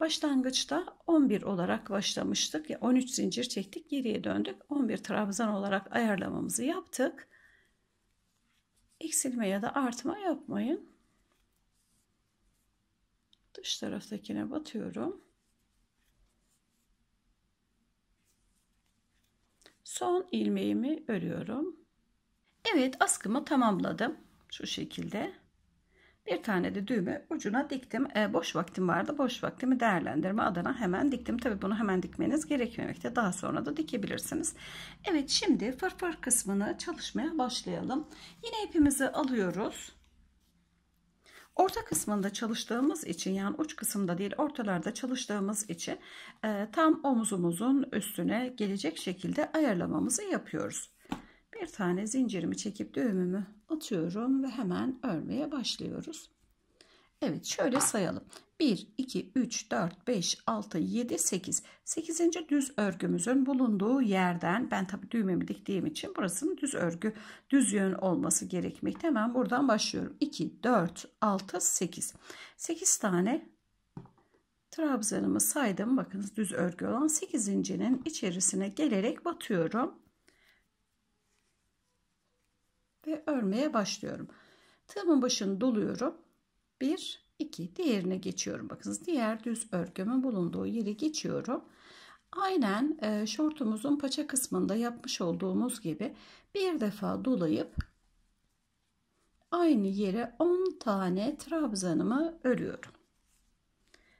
Başlangıçta 11 olarak başlamıştık. ya 13 zincir çektik geriye döndük. 11 trabzan olarak ayarlamamızı yaptık. Eksilme ya da artma yapmayın. Dış taraftakine batıyorum. Son ilmeğimi örüyorum. Evet askımı tamamladım. Şu şekilde. Bir tane de düğme ucuna diktim. E, boş vaktim vardı. Boş vaktimi değerlendirme adına hemen diktim. Tabi bunu hemen dikmeniz gerekmemekte. Daha sonra da dikebilirsiniz. Evet şimdi fırfır kısmını çalışmaya başlayalım. Yine ipimizi alıyoruz. Orta kısmında çalıştığımız için yani uç kısımda değil ortalarda çalıştığımız için e, tam omuzumuzun üstüne gelecek şekilde ayarlamamızı yapıyoruz. Bir tane zincirimi çekip düğümümü atıyorum ve hemen örmeye başlıyoruz. Evet şöyle sayalım. 1, 2, 3, 4, 5, 6, 7, 8. 8. düz örgümüzün bulunduğu yerden ben tabi düğmemi diktiğim için burasının düz örgü düz yön olması gerekmekte. Hemen buradan başlıyorum. 2, 4, 6, 8. 8 tane trabzanımı saydım. Bakınız düz örgü olan 8.'nin içerisine gelerek batıyorum. Ve örmeye başlıyorum. Tığımın başını doluyorum 1 2 diğerine geçiyorum. Bakınız diğer düz örgümün bulunduğu yeri geçiyorum. Aynen e, şortumuzun paça kısmında yapmış olduğumuz gibi bir defa dolayıp aynı yere 10 tane trabzanımı örüyorum.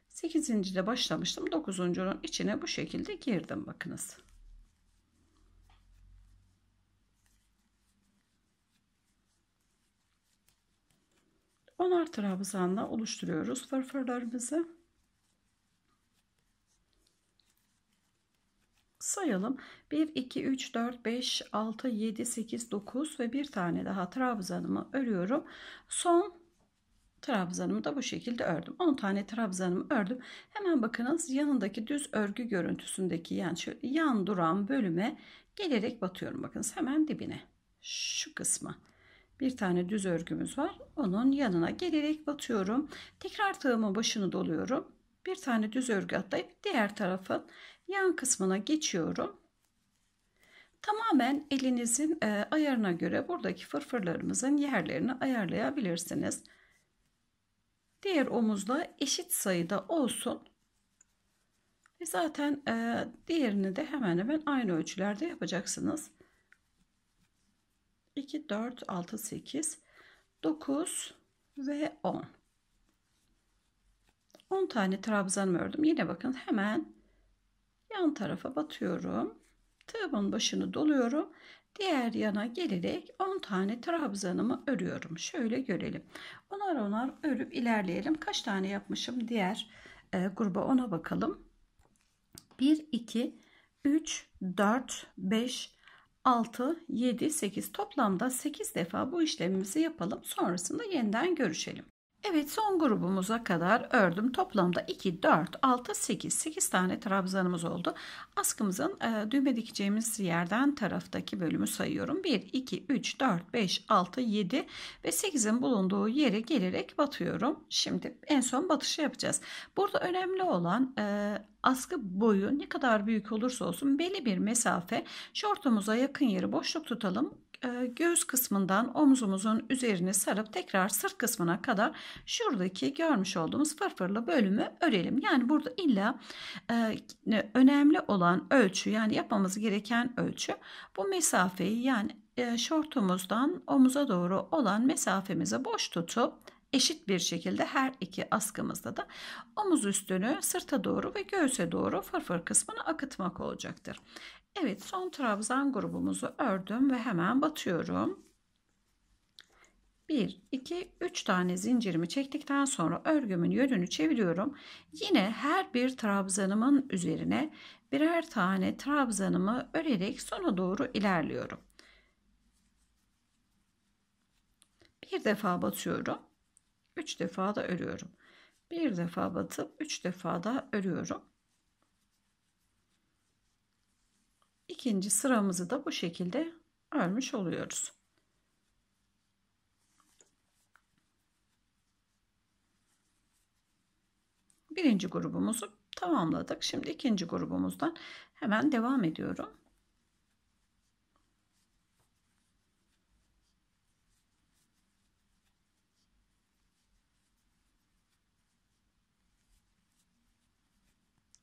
8. de başlamıştım. 9.'nun içine bu şekilde girdim bakınız. Donar trabzanla oluşturuyoruz fırfırlarımızı. sayalım. 1, 2, 3, 4, 5, 6, 7, 8, 9 ve bir tane daha trabzanımı örüyorum. Son trabzanımı da bu şekilde ördüm. 10 tane trabzanımı ördüm. Hemen bakınız yanındaki düz örgü görüntüsündeki yani şu yan duran bölüme gelerek batıyorum. Bakınız hemen dibine şu kısma bir tane düz örgümüz var. Onun yanına gelerek batıyorum. Tekrar tığımın başını doluyorum. Bir tane düz örgü atlayıp diğer tarafın yan kısmına geçiyorum. Tamamen elinizin e, ayarına göre buradaki fırfırlarımızın yerlerini ayarlayabilirsiniz. Diğer omuzda eşit sayıda olsun. Ve zaten e, diğerini de hemen hemen aynı ölçülerde yapacaksınız. 2, 4, 6, 8, 9 ve 10. 10 tane trabzanımı ördüm. Yine bakın hemen yan tarafa batıyorum. Tığımın başını doluyorum. Diğer yana gelerek 10 tane trabzanımı örüyorum. Şöyle görelim. Onar onar örüp ilerleyelim. Kaç tane yapmışım diğer e, gruba ona bakalım. 1, 2, 3, 4, 5, 6, 7, 8 toplamda 8 defa bu işlemimizi yapalım. Sonrasında yeniden görüşelim. Evet son grubumuza kadar ördüm. Toplamda 2, 4, 6, 8, 8 tane trabzanımız oldu. Askımızın e, düğme dikeceğimiz yerden taraftaki bölümü sayıyorum. 1, 2, 3, 4, 5, 6, 7 ve 8'in bulunduğu yere gelerek batıyorum. Şimdi en son batışı yapacağız. Burada önemli olan e, askı boyu ne kadar büyük olursa olsun belli bir mesafe şortumuza yakın yeri boşluk tutalım. E, göğüs kısmından omzumuzun üzerine sarıp tekrar sırt kısmına kadar şuradaki görmüş olduğumuz fırfırlı bölümü örelim. Yani burada illa e, önemli olan ölçü yani yapmamız gereken ölçü bu mesafeyi yani e, şortumuzdan omuza doğru olan mesafemize boş tutup eşit bir şekilde her iki askımızda da omuz üstünü sırta doğru ve göğüse doğru fırfır kısmını akıtmak olacaktır. Evet son trabzan grubumuzu ördüm ve hemen batıyorum. 1, 2, 3 tane zincirimi çektikten sonra örgümün yönünü çeviriyorum. Yine her bir trabzanımın üzerine birer tane trabzanımı örerek sona doğru ilerliyorum. Bir defa batıyorum. 3 defa da örüyorum. Bir defa batıp 3 defa da örüyorum. ikinci sıramızı da bu şekilde örmüş oluyoruz. Birinci grubumuzu tamamladık. Şimdi ikinci grubumuzdan hemen devam ediyorum.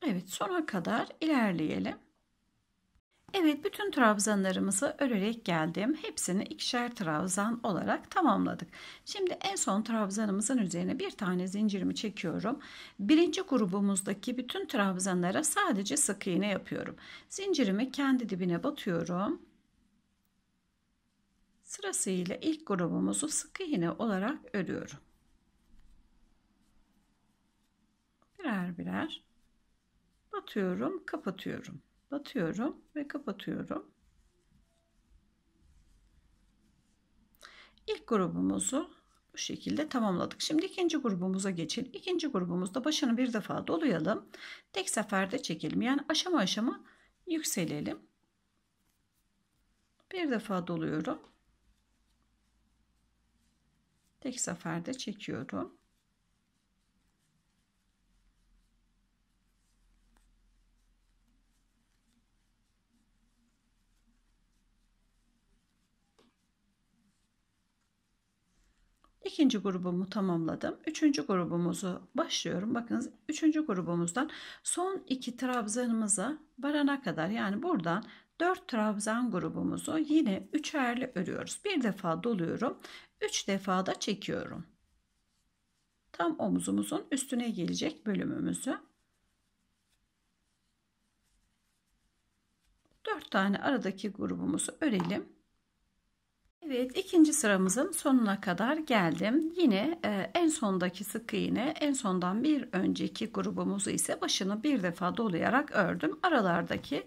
Evet sona kadar ilerleyelim. Evet bütün trabzanlarımızı örerek geldim. Hepsini ikişer trabzan olarak tamamladık. Şimdi en son trabzanımızın üzerine bir tane zincirimi çekiyorum. Birinci grubumuzdaki bütün trabzanlara sadece sık iğne yapıyorum. Zincirimi kendi dibine batıyorum. Sırasıyla ilk grubumuzu sık iğne olarak örüyorum. Birer birer batıyorum, kapatıyorum batıyorum ve kapatıyorum. İlk grubumuzu bu şekilde tamamladık. Şimdi ikinci grubumuza geçelim. İkinci grubumuzda başını bir defa dolayalım. Tek seferde çekelim. Yani aşama aşama yükselelim. Bir defa doluyorum. Tek seferde çekiyorum. İkinci grubumu tamamladım. Üçüncü grubumuzu başlıyorum. Bakınız üçüncü grubumuzdan son iki trabzanımıza varana kadar yani buradan 4 trabzan grubumuzu yine üçerli örüyoruz. Bir defa doluyorum. 3 defa da çekiyorum. Tam omuzumuzun üstüne gelecek bölümümüzü 4 tane aradaki grubumuzu örelim. Evet ikinci sıramızın sonuna kadar geldim. Yine e, en sondaki sık iğne en sondan bir önceki grubumuzu ise başını bir defa dolayarak ördüm. Aralardaki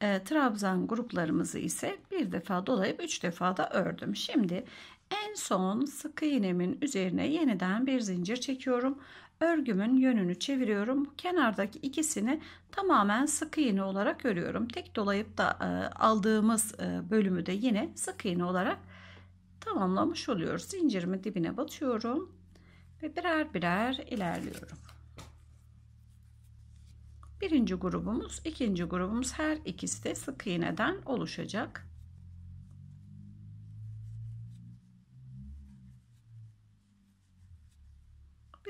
e, trabzan gruplarımızı ise bir defa dolayıp üç defa da ördüm. Şimdi en son sık iğnemin üzerine yeniden bir zincir çekiyorum örgümün yönünü çeviriyorum. Kenardaki ikisini tamamen sık iğne olarak örüyorum. Tek dolayıp da e, aldığımız e, bölümü de yine sık iğne olarak tamamlamış oluyoruz. Zincirimi dibine batıyorum ve birer birer ilerliyorum. Birinci grubumuz, ikinci grubumuz her ikisi de sık iğneden oluşacak.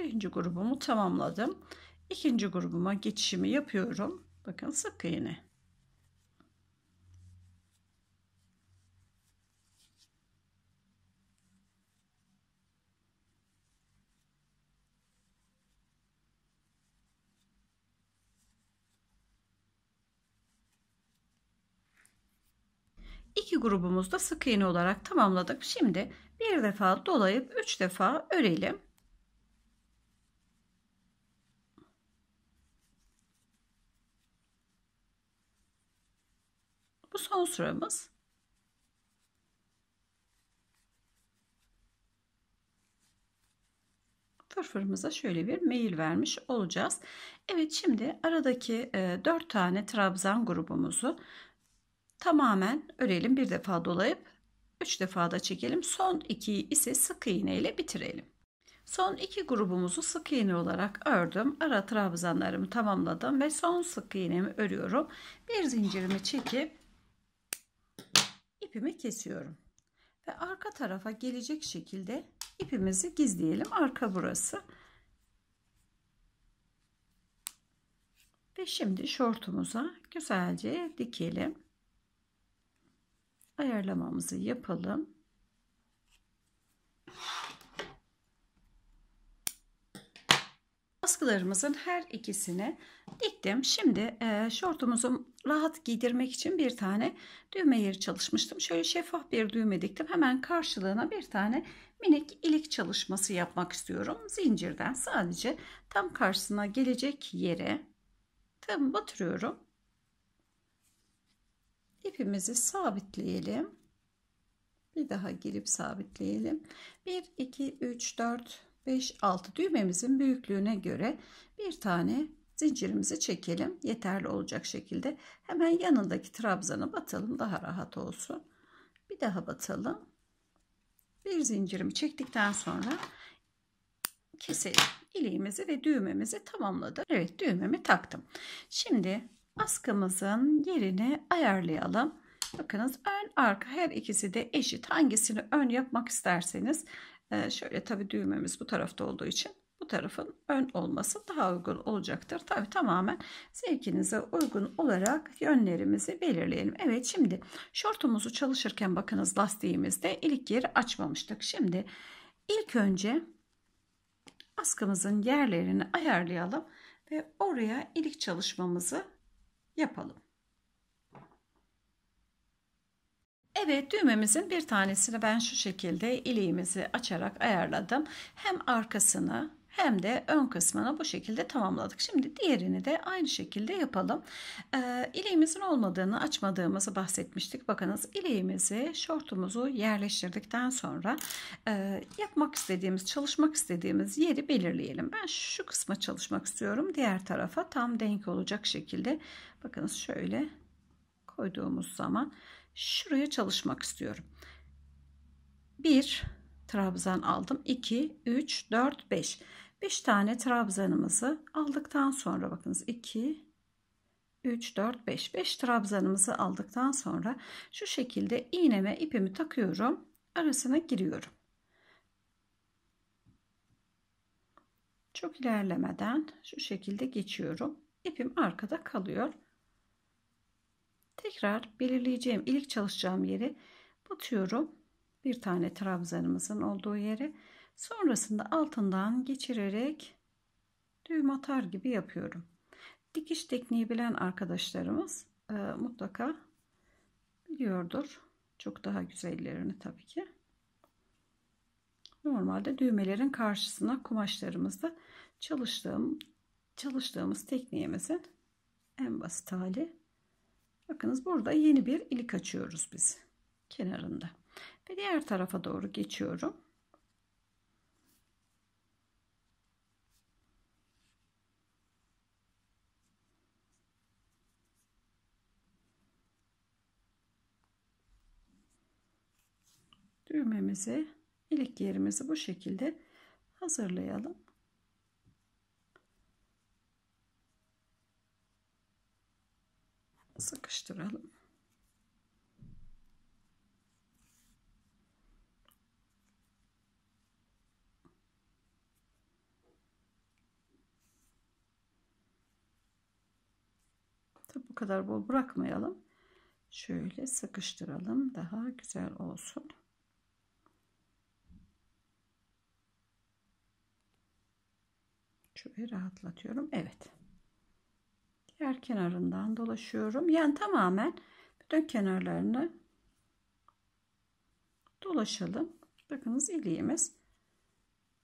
Birinci grubumu tamamladım. İkinci grubuma geçişimi yapıyorum. Bakın sık iğne. İki grubumuzda sık iğne olarak tamamladık. Şimdi bir defa dolayıp üç defa örelim. Bu son sıramız. fırfırımıza şöyle bir mail vermiş olacağız. Evet şimdi aradaki e, 4 tane trabzan grubumuzu tamamen örelim. Bir defa dolayıp 3 defa da çekelim. Son 2'yi ise sık iğne ile bitirelim. Son iki grubumuzu sık iğne olarak ördüm. Ara trabzanlarımı tamamladım ve son sık iğnemi örüyorum. Bir zincirimi çekip ipimi kesiyorum. Ve arka tarafa gelecek şekilde ipimizi gizleyelim. Arka burası. Ve şimdi şortumuza güzelce dikelim. Ayarlamamızı yapalım. askılarımızın her ikisini diktim. Şimdi e, şortumuzu rahat giydirmek için bir tane düğme yeri çalışmıştım. Şöyle şeffaf bir düğme diktim. Hemen karşılığına bir tane minik ilik çalışması yapmak istiyorum. Zincirden sadece tam karşısına gelecek yere tam batırıyorum. İpimizi sabitleyelim. Bir daha girip sabitleyelim. 1, 2, 3, 4, 5-6 düğmemizin büyüklüğüne göre bir tane zincirimizi çekelim. Yeterli olacak şekilde. Hemen yanındaki trabzanı batalım daha rahat olsun. Bir daha batalım. Bir zincirimi çektikten sonra keselim. İliğimizi ve düğmemizi tamamladım Evet düğmemi taktım. Şimdi askımızın yerini ayarlayalım. Bakınız ön arka her ikisi de eşit. Hangisini ön yapmak isterseniz ee, şöyle tabi düğmemiz bu tarafta olduğu için bu tarafın ön olması daha uygun olacaktır. Tabi tamamen zevkinize uygun olarak yönlerimizi belirleyelim. Evet şimdi şortumuzu çalışırken bakınız lastiğimizde ilik yeri açmamıştık. Şimdi ilk önce askımızın yerlerini ayarlayalım ve oraya ilik çalışmamızı yapalım. Evet düğmemizin bir tanesini ben şu şekilde iliğimizi açarak ayarladım. Hem arkasını hem de ön kısmını bu şekilde tamamladık. Şimdi diğerini de aynı şekilde yapalım. Ee, ileğimizin olmadığını açmadığımızı bahsetmiştik. Bakınız ileğimizi şortumuzu yerleştirdikten sonra e, yapmak istediğimiz çalışmak istediğimiz yeri belirleyelim. Ben şu kısma çalışmak istiyorum. Diğer tarafa tam denk olacak şekilde bakınız şöyle koyduğumuz zaman Şuraya çalışmak istiyorum. 1 trabzan aldım. 2, 3, 4, 5. 5 tane trabzanımızı aldıktan sonra bakınız 2, 3, 4, 5. 5 trabzanımızı aldıktan sonra şu şekilde iğneme ipimi takıyorum. Arasına giriyorum. Çok ilerlemeden şu şekilde geçiyorum. İpim arkada kalıyor. Tekrar belirleyeceğim ilk çalışacağım yeri batıyorum. Bir tane trabzanımızın olduğu yere. Sonrasında altından geçirerek düğüm atar gibi yapıyorum. Dikiş tekniği bilen arkadaşlarımız e, mutlaka biliyordur. Çok daha güzellerini tabii ki. Normalde düğmelerin karşısına kumaşlarımızda çalıştığım çalıştığımız tekniğimizin en basit hali Bakınız burada yeni bir ilik açıyoruz biz kenarında. Ve diğer tarafa doğru geçiyorum. Düğmemizi ilik yerimizi bu şekilde hazırlayalım. sıkıştıralım. Tabi bu kadar bol bırakmayalım. Şöyle sıkıştıralım daha güzel olsun. Şöyle rahatlatıyorum. Evet diğer kenarından dolaşıyorum. Yani tamamen bütün kenarlarını dolaşalım. Bakınız iliğimiz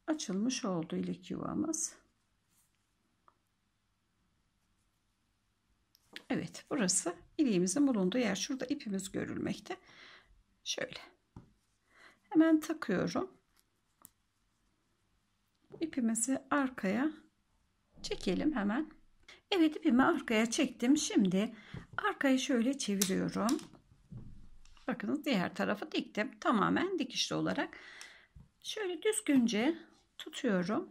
açılmış oldu ilik yuvamız. Evet burası iliğimizin bulunduğu yer. Şurada ipimiz görülmekte. Şöyle. Hemen takıyorum. İpimizi arkaya çekelim hemen. Evet ipimi arkaya çektim. Şimdi arkayı şöyle çeviriyorum. Bakınız diğer tarafı diktim. Tamamen dikişli olarak. Şöyle düzgünce tutuyorum.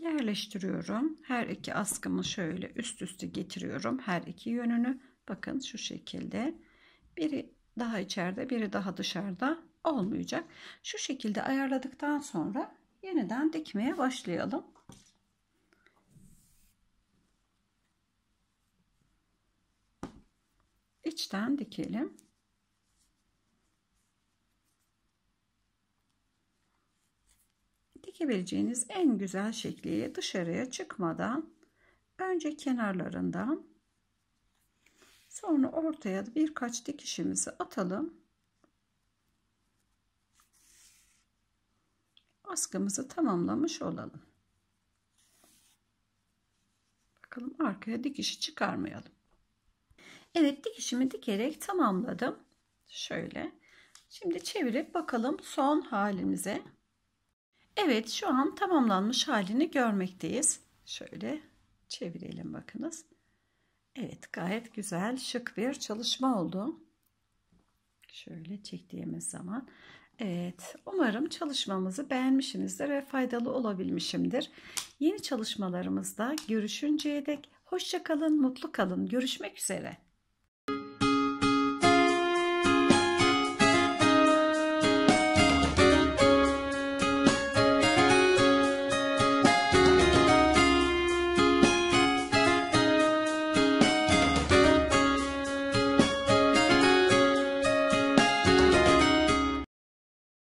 Yerleştiriyorum. Her iki askımı şöyle üst üste getiriyorum. Her iki yönünü. Bakın şu şekilde. Biri daha içeride biri daha dışarıda olmayacak. Şu şekilde ayarladıktan sonra yeniden dikmeye başlayalım. içten dikelim. Dikebileceğiniz en güzel şekli dışarıya çıkmadan önce kenarlarından sonra ortaya birkaç dikişimizi atalım. askımızı tamamlamış olalım. Bakalım arkaya dikişi çıkarmayalım. Evet dikişimi dikerek tamamladım. Şöyle. Şimdi çevirip bakalım son halimize. Evet şu an tamamlanmış halini görmekteyiz. Şöyle çevirelim bakınız. Evet gayet güzel şık bir çalışma oldu. Şöyle çektiğimiz zaman. Evet umarım çalışmamızı beğenmişsinizdir ve faydalı olabilmişimdir. Yeni çalışmalarımızda görüşünceye dek hoşçakalın mutlu kalın görüşmek üzere.